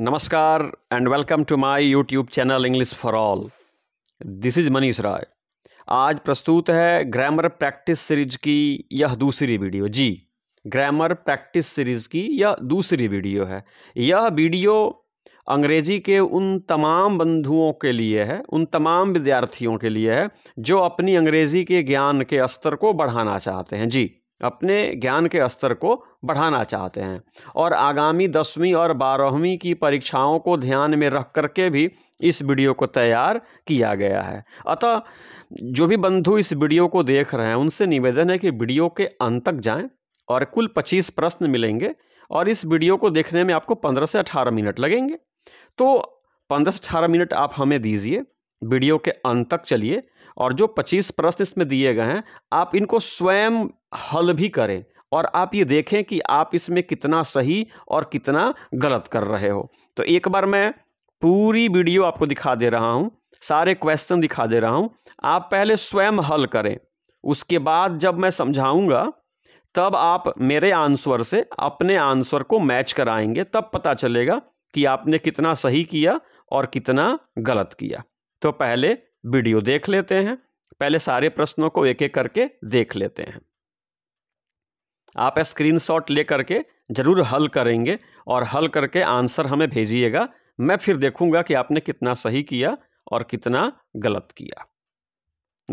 नमस्कार and welcome to my YouTube channel English for all this is Manish Rai आज प्रस्तुत है ग्रामर प्रैक्टिस सीरीज की यह दूसरी वीडियो जी ग्रामर प्रैक्टिस सीरीज की यह दूसरी वीडियो है यह वीडियो अंग्रेजी के उन तमाम बंधुओं के लिए है उन तमाम विद्यार्थियों के लिए है जो अपनी अंग्रेजी के ज्ञान के स्तर को बढ़ाना चाहते हैं जी अपने ज्ञान के स्तर को बढ़ाना चाहते हैं और आगामी दसवीं और बारहवीं की परीक्षाओं को ध्यान में रख कर के भी इस वीडियो को तैयार किया गया है अतः जो भी बंधु इस वीडियो को देख रहे हैं उनसे निवेदन है कि वीडियो के अंत तक जाएं और कुल पच्चीस प्रश्न मिलेंगे और इस वीडियो को देखने में आपको पंद्रह से अठारह मिनट लगेंगे तो पंद्रह से अठारह मिनट आप हमें दीजिए वीडियो के अंत तक चलिए और जो 25 प्रश्न इसमें दिए गए हैं आप इनको स्वयं हल भी करें और आप ये देखें कि आप इसमें कितना सही और कितना गलत कर रहे हो तो एक बार मैं पूरी वीडियो आपको दिखा दे रहा हूँ सारे क्वेश्चन दिखा दे रहा हूँ आप पहले स्वयं हल करें उसके बाद जब मैं समझाऊँगा तब आप मेरे आंसर से अपने आंसर को मैच कराएंगे तब पता चलेगा कि आपने कितना सही किया और कितना गलत किया तो पहले वीडियो देख लेते हैं पहले सारे प्रश्नों को एक एक करके देख लेते हैं आप स्क्रीनशॉट ले करके ज़रूर हल करेंगे और हल करके आंसर हमें भेजिएगा मैं फिर देखूंगा कि आपने कितना सही किया और कितना गलत किया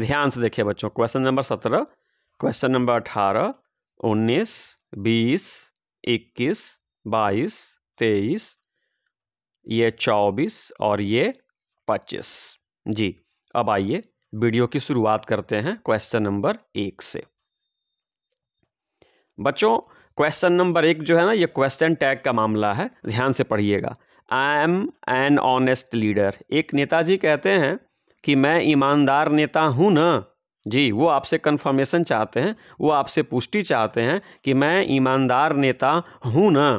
ध्यान से देखिए बच्चों क्वेश्चन नंबर सत्रह क्वेश्चन नंबर अठारह उन्नीस बीस इक्कीस बाईस तेईस ये चौबीस और ये पच्चीस जी अब आइए वीडियो की शुरुआत करते हैं क्वेश्चन नंबर एक से बच्चों क्वेश्चन नंबर एक जो है ना ये क्वेश्चन टैग का मामला है ध्यान से पढ़िएगा I am an honest leader एक नेताजी कहते हैं कि मैं ईमानदार नेता हूँ ना जी वो आपसे कन्फर्मेशन चाहते हैं वो आपसे पुष्टि चाहते हैं कि मैं ईमानदार नेता हूँ ना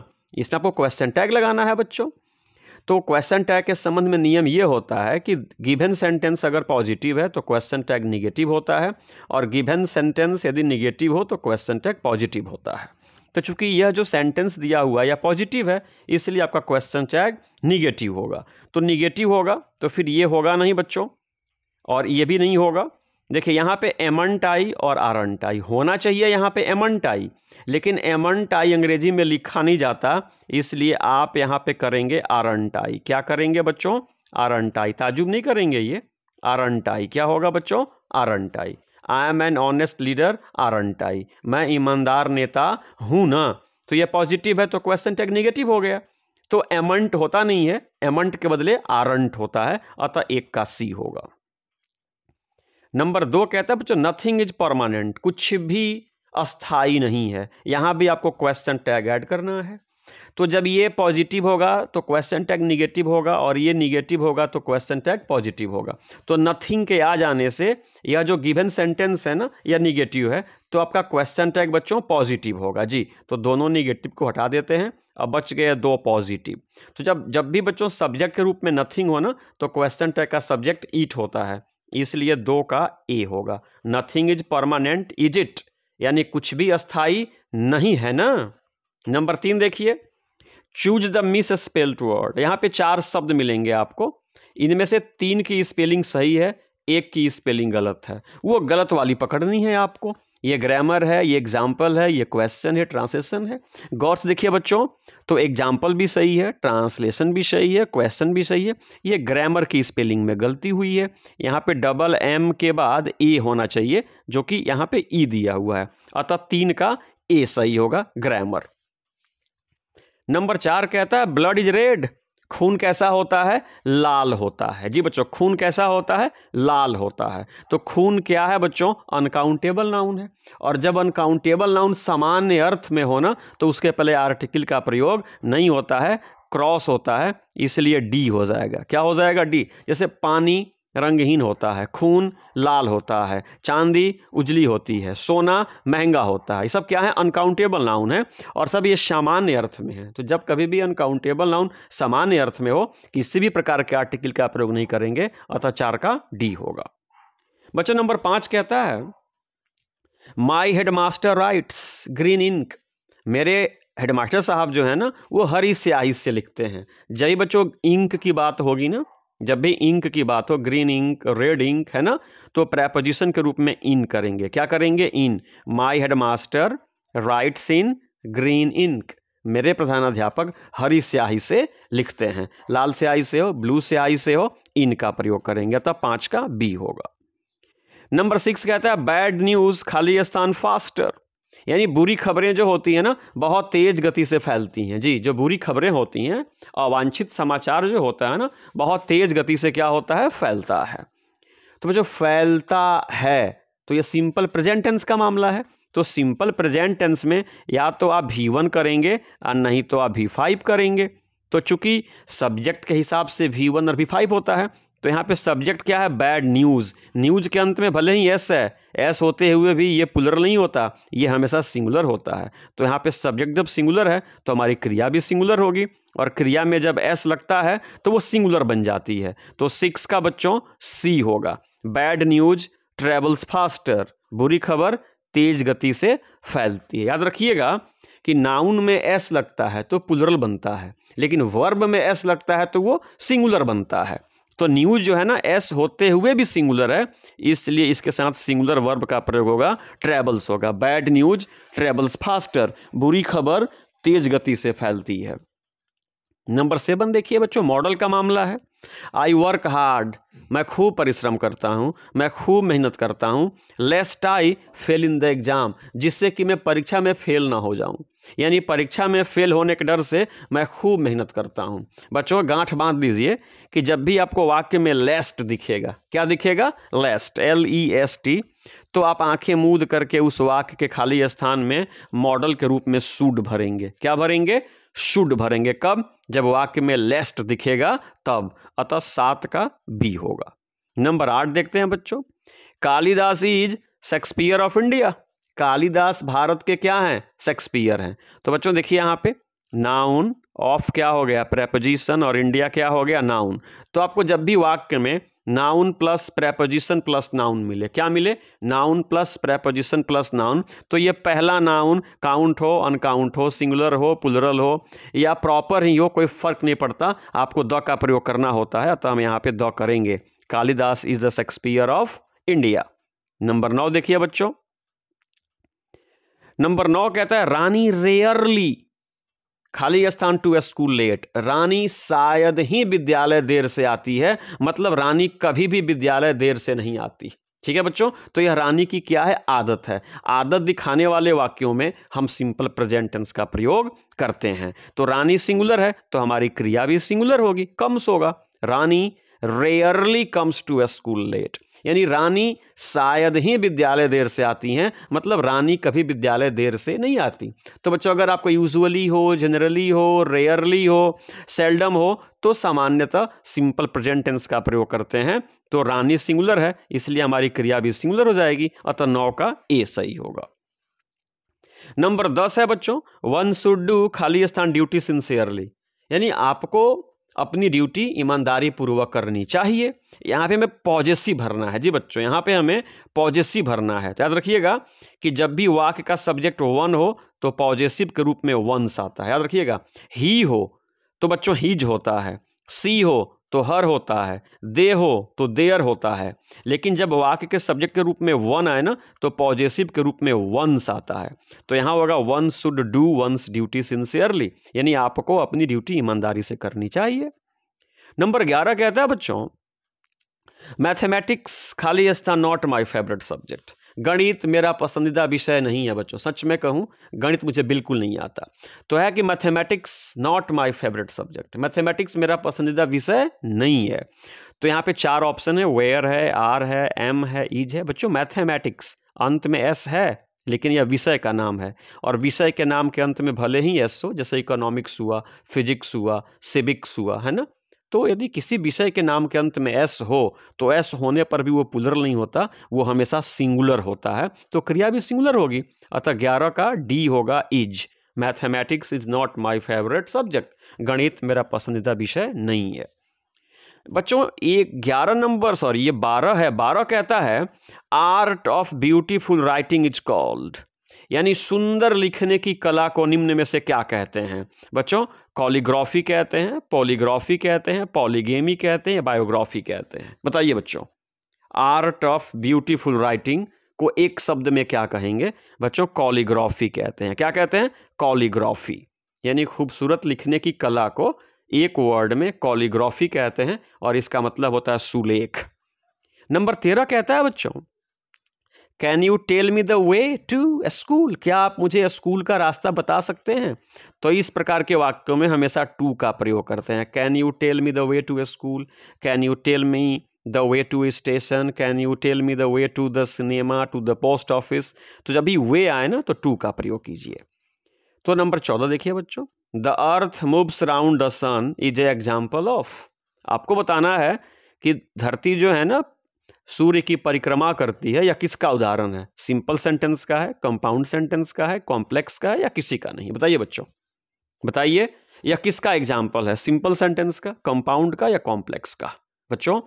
इसमें आपको क्वेश्चन टैग लगाना है बच्चों तो क्वेश्चन टैग के संबंध में नियम ये होता है कि गिवन सेंटेंस अगर पॉजिटिव है तो क्वेश्चन टैग निगेटिव होता है और गिवन सेंटेंस यदि निगेटिव हो तो क्वेश्चन टैग पॉजिटिव होता है तो चूंकि यह जो सेंटेंस दिया हुआ है या पॉजिटिव है इसलिए आपका क्वेश्चन टैग निगेटिव होगा तो निगेटिव होगा तो फिर ये होगा नहीं बच्चों और ये भी नहीं होगा देखिए यहाँ पे एमनटाई और आरनटाई होना चाहिए यहाँ पे एमनटाई लेकिन एमनटाई अंग्रेजी में लिखा नहीं जाता इसलिए आप यहाँ पे करेंगे आरनटाई क्या करेंगे बच्चों आरनटाई ताजुब नहीं करेंगे ये आरनटाई क्या होगा बच्चों aren't I I am an honest leader aren't I मैं ईमानदार नेता हूँ ना तो ये पॉजिटिव है तो क्वेश्चन टैग निगेटिव हो गया तो एमंट होता नहीं है एमंट के बदले आरंट होता है अतः एक का सी होगा नंबर दो कहता है बच्चों नथिंग इज परमानेंट कुछ भी अस्थाई नहीं है यहाँ भी आपको क्वेश्चन टैग ऐड करना है तो जब ये पॉजिटिव होगा तो क्वेश्चन टैग निगेटिव होगा और ये निगेटिव होगा तो क्वेश्चन टैग पॉजिटिव होगा तो नथिंग के आ जाने से यह जो गिवन सेंटेंस है ना यह निगेटिव है तो आपका क्वेश्चन टैग बच्चों पॉजिटिव होगा जी तो दोनों निगेटिव को हटा देते हैं अब बच गए दो पॉजिटिव तो जब जब भी बच्चों सब्जेक्ट के रूप में नथिंग हो ना तो क्वेश्चन टैग का सब्जेक्ट ईट होता है इसलिए दो का ए होगा nothing is permanent is it यानी कुछ भी अस्थाई नहीं है ना नंबर तीन देखिए choose the misspelled word यहां पे चार शब्द मिलेंगे आपको इनमें से तीन की स्पेलिंग सही है एक की स्पेलिंग गलत है वो गलत वाली पकड़नी है आपको ये ग्रामर है ये एग्जाम्पल है ये क्वेश्चन है ट्रांसलेशन है गौर से देखिए बच्चों तो एग्जाम्पल भी सही है ट्रांसलेशन भी सही है क्वेश्चन भी सही है ये ग्रामर की स्पेलिंग में गलती हुई है यहाँ पे डबल एम के बाद ए होना चाहिए जो कि यहाँ पे ई e दिया हुआ है अतः तीन का ए सही होगा ग्रामर नंबर चार कहता है ब्लड इज रेड खून कैसा होता है लाल होता है जी बच्चों खून कैसा होता है लाल होता है तो खून क्या है बच्चों अनकाउंटेबल नाउन है और जब अनकाउंटेबल नाउन सामान्य अर्थ में हो ना तो उसके पहले आर्टिकल का प्रयोग नहीं होता है क्रॉस होता है इसलिए डी हो जाएगा क्या हो जाएगा डी जैसे पानी रंगहीन होता है खून लाल होता है चांदी उजली होती है सोना महंगा होता है ये सब क्या है अनकाउंटेबल नाउन है और सब ये सामान्य अर्थ में है तो जब कभी भी अनकाउंटेबल नाउन सामान्य अर्थ में हो किसी भी प्रकार के आर्टिकल का प्रयोग नहीं करेंगे अतः चार का डी होगा बच्चों नंबर पाँच कहता है my headmaster writes green ink मेरे हेडमास्टर साहब जो है ना वो हरी स्याही से लिखते हैं जय बच्चों इंक की बात होगी ना जब भी इंक की बात हो ग्रीन इंक रेड इंक है ना तो प्रेपोजिशन के रूप में इन करेंगे क्या करेंगे in my headmaster writes in green ink मेरे प्रधानाध्यापक हरी स्याही से लिखते हैं लाल स्याही से हो ब्लू स्याही से हो इन का प्रयोग करेंगे तब पांच का बी होगा नंबर सिक्स कहता है बैड न्यूज़ खाली स्थान फास्टर यानी बुरी खबरें जो होती हैं ना बहुत तेज़ गति से फैलती हैं जी जो बुरी खबरें होती हैं अवांछित समाचार जो होता है ना बहुत तेज़ गति से क्या होता है फैलता है तो जो फैलता है तो ये सिंपल प्रेजेंट टेंस का मामला है तो सिंपल प्रेजेंट टेंस में या तो आप भी वन करेंगे और नहीं तो आप भी फाइव करेंगे तो चूंकि सब्जेक्ट के हिसाब से भी वन और भी फाइव होता है तो यहाँ पे सब्जेक्ट क्या है बैड न्यूज़ न्यूज़ के अंत में भले ही एस है एस होते हुए भी ये पुलर नहीं होता ये हमेशा सिंगुलर होता है तो यहाँ पे सब्जेक्ट जब सिंगुलर है तो हमारी क्रिया भी सिंगुलर होगी और क्रिया में जब एस लगता है तो वो सिंगुलर बन जाती है तो सिक्स का बच्चों सी होगा बैड न्यूज़ ट्रेवल्स फास्टर बुरी खबर तेज गति से फैलती है याद रखिएगा कि नाउन में एस लगता है तो पुलरल बनता है लेकिन वर्ब में एस लगता है तो वो सिंगुलर बनता है तो न्यूज जो है ना एस होते हुए भी सिंगुलर है इसलिए इसके साथ सिंगुलर वर्ब का प्रयोग होगा ट्रेवल्स होगा बैड न्यूज ट्रेवल्स फास्टर बुरी खबर तेज गति से फैलती है नंबर सेवन देखिए बच्चों मॉडल का मामला है आई वर्क हार्ड मैं खूब परिश्रम करता हूँ मैं खूब मेहनत करता हूँ lest I fail in the exam जिससे कि मैं परीक्षा में फेल ना हो जाऊँ यानी परीक्षा में फेल होने के डर से मैं खूब मेहनत करता हूँ बच्चों गांठ बांध दीजिए कि जब भी आपको वाक्य में लेस्ट दिखेगा क्या दिखेगा lest L E S T तो आप आंखें मूद करके उस वाक्य के खाली स्थान में मॉडल के रूप में सूट भरेंगे क्या भरेंगे शुड भरेंगे कब जब वाक्य में लेस्ट दिखेगा तब अतः सात का बी होगा नंबर आठ देखते हैं बच्चों Kalidas is Shakespeare of India Kalidas Bharat के क्या हैं शेक्सपियर हैं तो बच्चों देखिए यहाँ पे नाउन ऑफ क्या हो गया प्रेपोजिशन और इंडिया क्या हो गया नाउन तो आपको जब भी वाक्य में noun plus preposition plus noun मिले क्या मिले noun plus preposition plus noun तो ये पहला नाउन काउंट हो अनकाउंट हो सिंगुलर हो पुलरल हो या प्रॉपर ही हो कोई फर्क नहीं पड़ता आपको द का प्रयोग करना होता है तो हम यहाँ पे द करेंगे Kalidas is the Shakespeare of India number नौ देखिए बच्चों नंबर नौ कहता है रानी रेयरली खाली स्थान टू स्कूल लेट रानी शायद ही विद्यालय देर से आती है मतलब रानी कभी भी विद्यालय देर से नहीं आती ठीक है बच्चों तो यह रानी की क्या है आदत है आदत दिखाने वाले वाक्यों में हम सिंपल प्रेजेंटेंस का प्रयोग करते हैं तो रानी सिंगुलर है तो हमारी क्रिया भी सिंगुलर होगी कम्स होगा Rani rarely comes to a school late यानी रानी शायद ही विद्यालय देर से आती हैं मतलब रानी कभी विद्यालय देर से नहीं आती तो बच्चों अगर आपको यूजुअली हो जनरली हो रेयरली हो सेल्डम हो तो सामान्यतः सिंपल प्रेजेंट टेंस का प्रयोग करते हैं तो रानी सिंगुलर है इसलिए हमारी क्रिया भी सिंगुलर हो जाएगी अतः नौ का ए सही होगा नंबर दस है बच्चों वन शुड डू खाली स्थान ड्यूटी सिंसियरली यानी आपको अपनी ड्यूटी ईमानदारी पूर्वक करनी चाहिए यहाँ पे हमें पॉजेसी भरना है जी बच्चों यहाँ पे हमें पॉजेसी भरना है तो याद रखिएगा कि जब भी वाक्य का सब्जेक्ट वन हो तो पॉजेसिव के रूप में वंस आता है याद रखिएगा ही हो तो बच्चों हीज होता है सी हो तो हर होता है दे हो तो देयर होता है लेकिन जब वाक्य के सब्जेक्ट के रूप में वन आए ना तो पॉजेसिव के रूप में वंस आता है तो यहाँ होगा one should do one's duty sincerely यानी आपको अपनी ड्यूटी ईमानदारी से करनी चाहिए नंबर ग्यारह कहता है बच्चों मैथमेटिक्स खाली is not my favourite subject गणित मेरा पसंदीदा विषय नहीं है बच्चों सच में कहूँ गणित मुझे बिल्कुल नहीं आता तो है कि mathematics not my favourite subject mathematics मेरा पसंदीदा विषय नहीं है तो यहाँ पे चार ऑप्शन है वेयर है आर है एम है ईज है बच्चों मैथमेटिक्स अंत में एस है लेकिन यह विषय का नाम है और विषय के नाम के अंत में भले ही एस हो जैसे इकोनॉमिक्स हुआ फिजिक्स हुआ सिविक्स हुआ है ना तो यदि किसी विषय के नाम के अंत में एस हो तो एस होने पर भी वो पुलर नहीं होता वो हमेशा सिंगुलर होता है तो क्रिया भी सिंगुलर होगी अतः ग्यारह का डी होगा is mathematics is not my favourite subject गणित मेरा पसंदीदा विषय नहीं है बच्चों ये ग्यारह नंबर सॉरी ये बारह है बारह कहता है art of beautiful writing is called यानी सुंदर लिखने की कला को निम्न में से क्या कहते हैं बच्चों कॉलीग्राफी कहते हैं पॉलीग्राफी कहते हैं पॉलीगेमी कहते हैं बायोग्राफी कहते हैं बताइए बच्चों आर्ट ऑफ ब्यूटीफुल राइटिंग को एक शब्द में क्या कहेंगे बच्चों कॉलीग्राफी कहते हैं क्या कहते हैं कॉलीग्राफी यानी खूबसूरत लिखने की कला को एक वर्ड में कॉलीग्राफी कहते हैं और इसका मतलब होता है सुलेख नंबर तेरह कहता है बच्चों can you tell me the way to school क्या आप मुझे स्कूल का रास्ता बता सकते हैं तो इस प्रकार के वाक्यों में हमेशा टू का प्रयोग करते हैं can you tell me the way to school can you tell me the way to station can you tell me the way to the cinema to the post office तो जब भी वे आए ना तो टू का प्रयोग कीजिए तो नंबर चौदह देखिए बच्चों the earth moves round the sun is a example of आपको बताना है कि धरती जो है ना सूर्य की परिक्रमा करती है या किसका उदाहरण है सिंपल सेंटेंस का है कंपाउंड सेंटेंस का है कॉम्प्लेक्स का है या किसी का नहीं बताइए बच्चों बताइए या किसका एग्जाम्पल है सिंपल सेंटेंस का कंपाउंड का या कॉम्प्लेक्स का बच्चों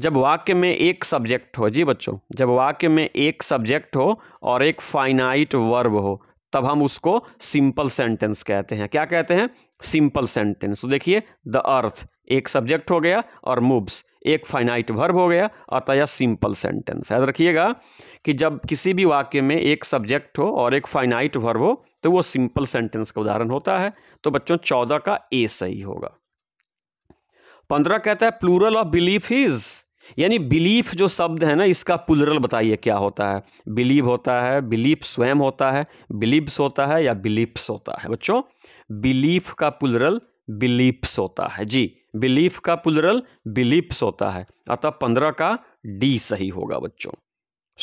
जब वाक्य में एक सब्जेक्ट हो जी बच्चों जब वाक्य में एक सब्जेक्ट हो और एक फाइनाइट वर्ब हो तब हम उसको सिंपल सेंटेंस कहते हैं क्या कहते हैं सिंपल सेंटेंस तो देखिए द अर्थ एक सब्जेक्ट हो गया और मूव्स एक फाइनाइट वर्ब हो गया अतः यह सिंपल सेंटेंस याद रखिएगा कि जब किसी भी वाक्य में एक सब्जेक्ट हो और एक फाइनाइट वर्ब हो तो वो सिंपल सेंटेंस का उदाहरण होता है तो बच्चों चौदह का ए सही होगा पंद्रह कहता है प्लूरल ऑफ बिलीफ इज़ यानी बिलीफ जो शब्द है ना इसका पुलरल बताइए क्या होता है बिलीव होता है बिलीफ स्वयं होता है बिलीव्स होता है या बिलीफ्स होता है बच्चों बिलीफ का पुलरल बिलीफ्स होता है जी बिलीफ का पुलरल बिलीप्स होता है अतः पंद्रह का डी सही होगा बच्चों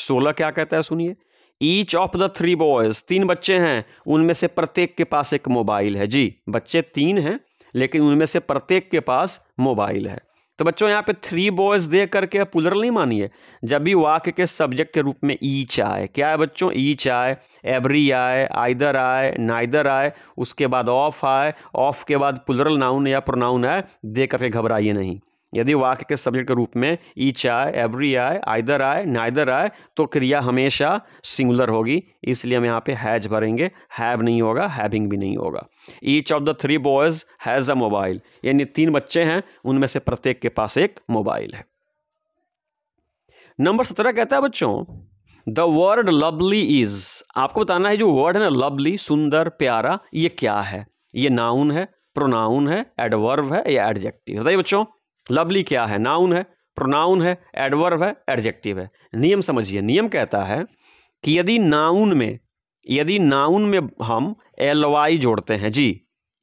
सोलह क्या कहता है सुनिए each of the three boys तीन बच्चे हैं उनमें से प्रत्येक के पास एक मोबाइल है जी बच्चे तीन हैं लेकिन उनमें से प्रत्येक के पास मोबाइल है तो बच्चों यहाँ पे थ्री बॉयज़ दे करके पुलर नहीं मानिए जब भी वाक्य के सब्जेक्ट के रूप में ईच आए क्या है बच्चों ईच आए एवरी आए आइदर आए नाइदर आए उसके बाद ऑफ आए ऑफ के बाद पुलरल नाउन या प्रोनाउन आए दे करके घबराइए नहीं यदि वाक्य के सब्जेक्ट के रूप में ईच आए एवरी आए आइदर आए नाइदर आए तो क्रिया हमेशा सिंगुलर होगी इसलिए हम यहाँ पे हैज भरेंगे हैव नहीं होगा हैविंग भी नहीं होगा each of the three boys has a mobile यानी तीन बच्चे हैं उनमें से प्रत्येक के पास एक मोबाइल है नंबर सत्रह कहता है बच्चों द वर्ड लवली इज़ आपको बताना है जो वर्ड है ना लवली सुंदर प्यारा ये क्या है ये नाउन है प्रोनाउन है एडवर्व है या एडजेक्टिव बताइए बच्चों लवली क्या है नाउन है प्रोनाउन है एडवर्व है एडजेक्टिव है नियम समझिए नियम कहता है कि यदि नाउन में यदि नाउन में हम एल वाई जोड़ते हैं जी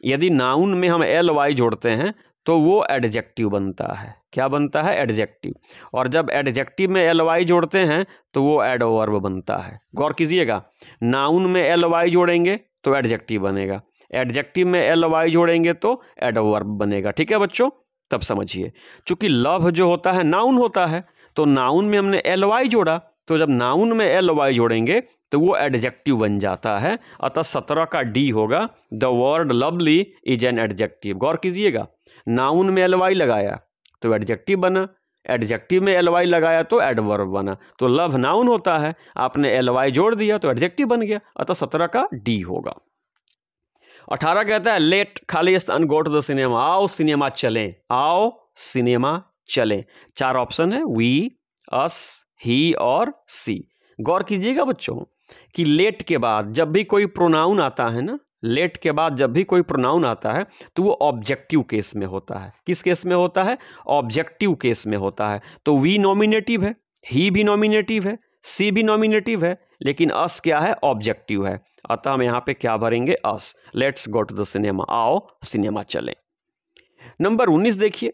यदि नाउन में हम एल वाई जोड़ते हैं तो वो एडजेक्टिव बनता है क्या बनता है एडजेक्टिव और जब एडजेक्टिव में एल वाई जोड़ते हैं तो वो एडवर्व बनता है गौर कीजिएगा नाउन में एल वाई जोड़ेंगे तो एडजेक्टिव बनेगा एडजेक्टिव में एल वाई जोड़ेंगे तो एडवर्व बनेगा ठीक है बच्चों तब समझिए चूंकि लव जो होता है नाउन होता है तो नाउन में हमने एल वाई जोड़ा तो जब नाउन में एल वाई जोड़ेंगे तो वो एडजेक्टिव बन जाता है अतः सत्रह का डी होगा the word lovely is an adjective गौर कीजिएगा नाउन में एल वाई लगाया तो एडजेक्टिव बना एडजेक्टिव में एल वाई लगाया तो एडवर्ब बना तो लव नाउन होता है आपने एल वाई जोड़ दिया तो एडजेक्टिव बन गया अतः सत्रह का डी होगा अठारह कहता है लेट खाली स्थान गो टू द सिनेमा आओ सिनेमा चलें आओ सिनेमा चलें चार ऑप्शन है वी अस ही और सी गौर कीजिएगा बच्चों कि लेट के बाद जब भी कोई प्रोनाउन आता है ना लेट के बाद जब भी कोई प्रोनाउन आता है तो वो ऑब्जेक्टिव केस में होता है किस केस में होता है ऑब्जेक्टिव केस में होता है तो वी नॉमिनेटिव है ही भी नॉमिनेटिव है सी भी नॉमिनेटिव है लेकिन अस क्या है ऑब्जेक्टिव है अतः हम यहाँ पे क्या भरेंगे us let's go to the cinema आओ सिनेमा चलें नंबर उन्नीस देखिए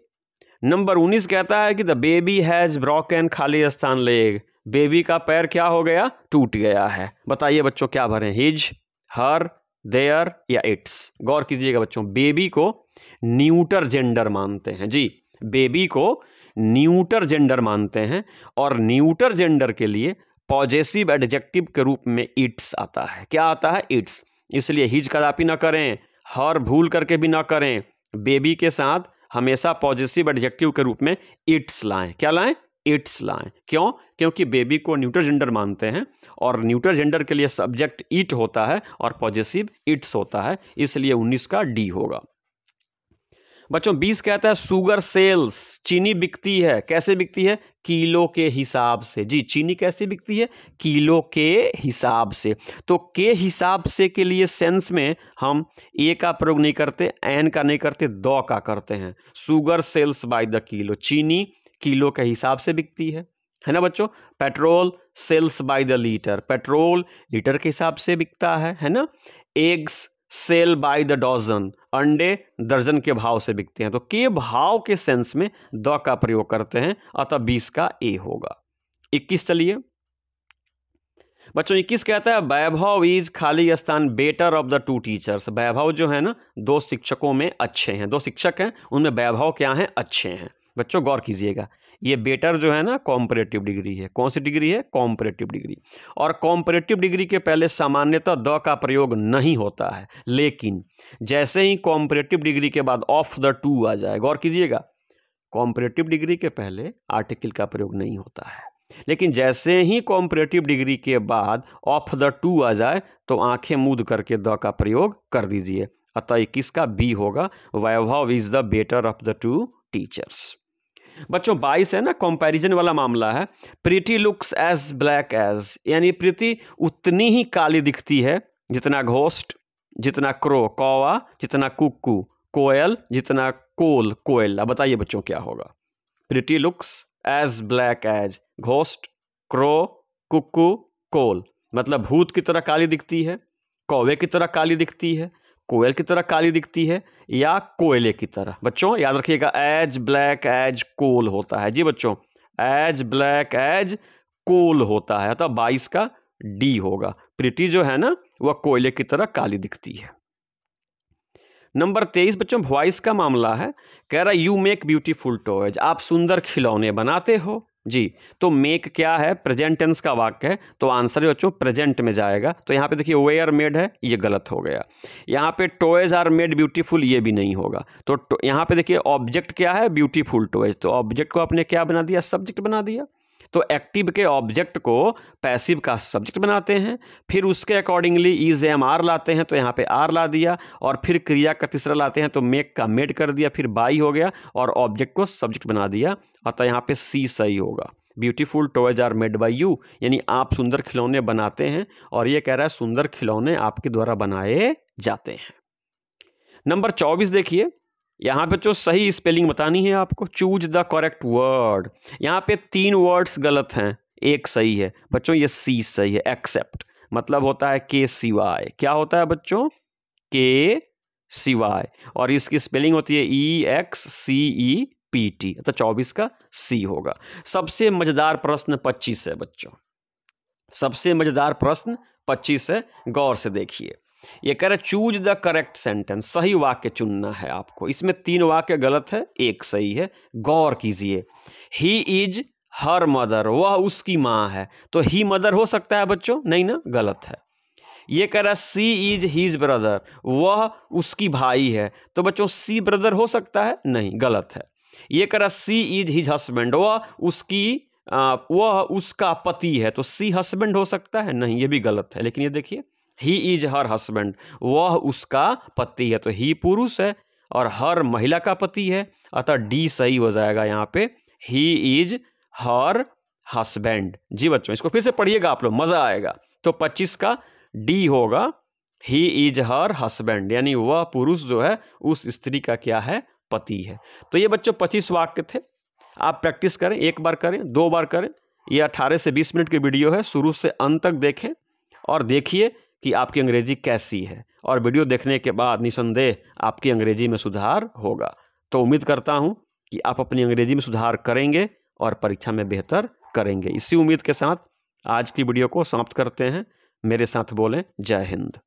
नंबर उन्नीस कहता है कि the baby has broke an खाली स्थान लेग बेबी का पैर क्या हो गया टूट गया है बताइए बच्चों क्या भरें हिज हर देयर या इट्स गौर कीजिएगा बच्चों बेबी को न्यूटर जेंडर मानते हैं जी बेबी को न्यूटर जेंडर मानते हैं और न्यूटर जेंडर के लिए पॉजेसिव एडजेक्टिव के रूप में इट्स आता है क्या आता है इट्स इसलिए हिज कदापि ना करें हर भूल करके भी ना करें बेबी के साथ हमेशा पॉजिटिव एडजेक्टिव के रूप में इट्स लाएं क्या लाएं इट्स लाएं क्यों क्योंकि बेबी को न्यूट्रल जेंडर मानते हैं और न्यूट्रल जेंडर के लिए सब्जेक्ट इट होता है और पॉजिटिव इट्स होता है इसलिए उन्नीस का डी होगा बच्चों बीस कहता है सुगर सेल्स चीनी बिकती है कैसे बिकती है किलो के हिसाब से जी चीनी कैसे बिकती है किलो के हिसाब से तो के हिसाब से के लिए सेंस में हम ए का प्रयोग नहीं करते एन का नहीं करते द का करते हैं sugar sells by the kilo चीनी किलो के हिसाब से बिकती है है ना बच्चों petrol sells by the litre petrol litre के हिसाब से बिकता है है ना eggs sell by the dozen अंडे दर्जन के भाव से बिकते हैं तो के भाव के सेंस में द का प्रयोग करते हैं अतः बीस का ए होगा इक्कीस चलिए बच्चों इक्कीस कहता है वैभव इज खाली स्थान better of the two teachers Vaibhav जो है ना दो शिक्षकों में अच्छे हैं दो शिक्षक हैं उनमें वैभव क्या है अच्छे हैं बच्चों गौर कीजिएगा ये बेटर जो है ना कॉम्परेटिव डिग्री है कौन सी डिग्री है कॉम्परेटिव डिग्री और कॉम्परेटिव डिग्री के पहले सामान्यतः द का प्रयोग नहीं होता है लेकिन जैसे ही कॉम्परेटिव डिग्री के बाद ऑफ द टू आ जाए गौर कीजिएगा कॉम्परेटिव डिग्री के पहले आर्टिकल का प्रयोग नहीं होता है लेकिन जैसे ही कॉम्परेटिव डिग्री के बाद ऑफ द टू आ जाए तो आंखें मूद करके द का प्रयोग कर दीजिए अतः किसका बी होगा Vaibhav is the better of the two teachers बच्चों बाईस है ना कंपैरिजन वाला मामला है Preeti looks as black as यानी प्रीति उतनी ही काली दिखती है जितना घोस्ट जितना क्रो कौवा जितना कुक्कू कोयल जितना कोल कोयल अब बताइए बच्चों क्या होगा Preeti looks as black as ghost crow cuckoo coal मतलब भूत की तरह काली दिखती है कौवे की तरह काली दिखती है कोयल की तरह काली दिखती है या कोयले की तरह बच्चों याद रखिएगा एज ब्लैक एज कोल होता है जी बच्चों एज ब्लैक एज कोल होता है तो बाईस का डी होगा प्रिटी जो है ना वह कोयले की तरह काली दिखती है नंबर तेईस बच्चों वॉइस का मामला है कह रहा यू मेक ब्यूटीफुल टॉयज आप सुंदर खिलौने बनाते हो जी तो मेक क्या है प्रेजेंट टेंस का वाक्य है तो आंसर बच्चों प्रेजेंट में जाएगा तो यहाँ पे देखिए वे आर मेड है ये गलत हो गया यहाँ पे टॉयज आर मेड ब्यूटीफुल ये भी नहीं होगा तो, तो यहाँ पे देखिए ऑब्जेक्ट क्या है ब्यूटीफुल टॉयज तो ऑब्जेक्ट को आपने क्या बना दिया सब्जेक्ट बना दिया तो एक्टिव के ऑब्जेक्ट को पैसिव का सब्जेक्ट बनाते हैं फिर उसके अकॉर्डिंगली इज एम आर लाते हैं तो यहाँ पे आर ला दिया और फिर क्रिया का तीसरा लाते हैं तो मेक का मेड कर दिया फिर बाई हो गया और ऑब्जेक्ट को सब्जेक्ट बना दिया अतः यहाँ पे सी सही होगा beautiful toys are made by you यानी आप सुंदर खिलौने बनाते हैं और ये कह रहा है सुंदर खिलौने आपके द्वारा बनाए जाते हैं नंबर चौबीस देखिए यहाँ पे जो तो सही स्पेलिंग बतानी है आपको चूज द करेक्ट वर्ड यहाँ पे तीन वर्ड्स गलत हैं एक सही है बच्चों ये सी सही है एक्सेप्ट मतलब होता है के सिवाय क्या होता है बच्चों के सिवाय और इसकी स्पेलिंग होती है E X C E P T तो चौबीस का सी होगा सबसे मज़ेदार प्रश्न पच्चीस है बच्चों सबसे मज़ेदार प्रश्न पच्चीस है गौर से देखिए ये कह रहे चूज द करेक्ट सेंटेंस सही वाक्य चुनना है आपको इसमें तीन वाक्य गलत है एक सही है गौर कीजिए ही इज हर मदर वह उसकी माँ है तो ही मदर हो सकता है बच्चों नहीं ना गलत है ये कह रहा है सी इज हीज ब्रदर वह उसकी भाई है तो बच्चों सी ब्रदर हो सकता है नहीं गलत है ये कह रहा सी इज हिज हस्बैंड वह उसकी वह उसका पति है तो सी हस्बैंड हो सकता है नहीं ये भी गलत है लेकिन ये देखिए ही इज हर हस्बैंड वह उसका पति है तो ही पुरुष है और हर महिला का पति है अतः डी सही हो जाएगा यहाँ पे ही इज हर हस्बैंड जी बच्चों इसको फिर से पढ़िएगा आप लोग मज़ा आएगा तो पच्चीस का डी होगा ही इज हर हस्बैंड यानी वह पुरुष जो है उस स्त्री का क्या है पति है तो ये बच्चों पच्चीस वाक्य थे आप प्रैक्टिस करें एक बार करें दो बार करें ये अट्ठारह से बीस मिनट की वीडियो है शुरू से अंत तक देखें और देखिए कि आपकी अंग्रेजी कैसी है और वीडियो देखने के बाद निसंदेह आपकी अंग्रेजी में सुधार होगा तो उम्मीद करता हूँ कि आप अपनी अंग्रेजी में सुधार करेंगे और परीक्षा में बेहतर करेंगे इसी उम्मीद के साथ आज की वीडियो को समाप्त करते हैं मेरे साथ बोलें जय हिंद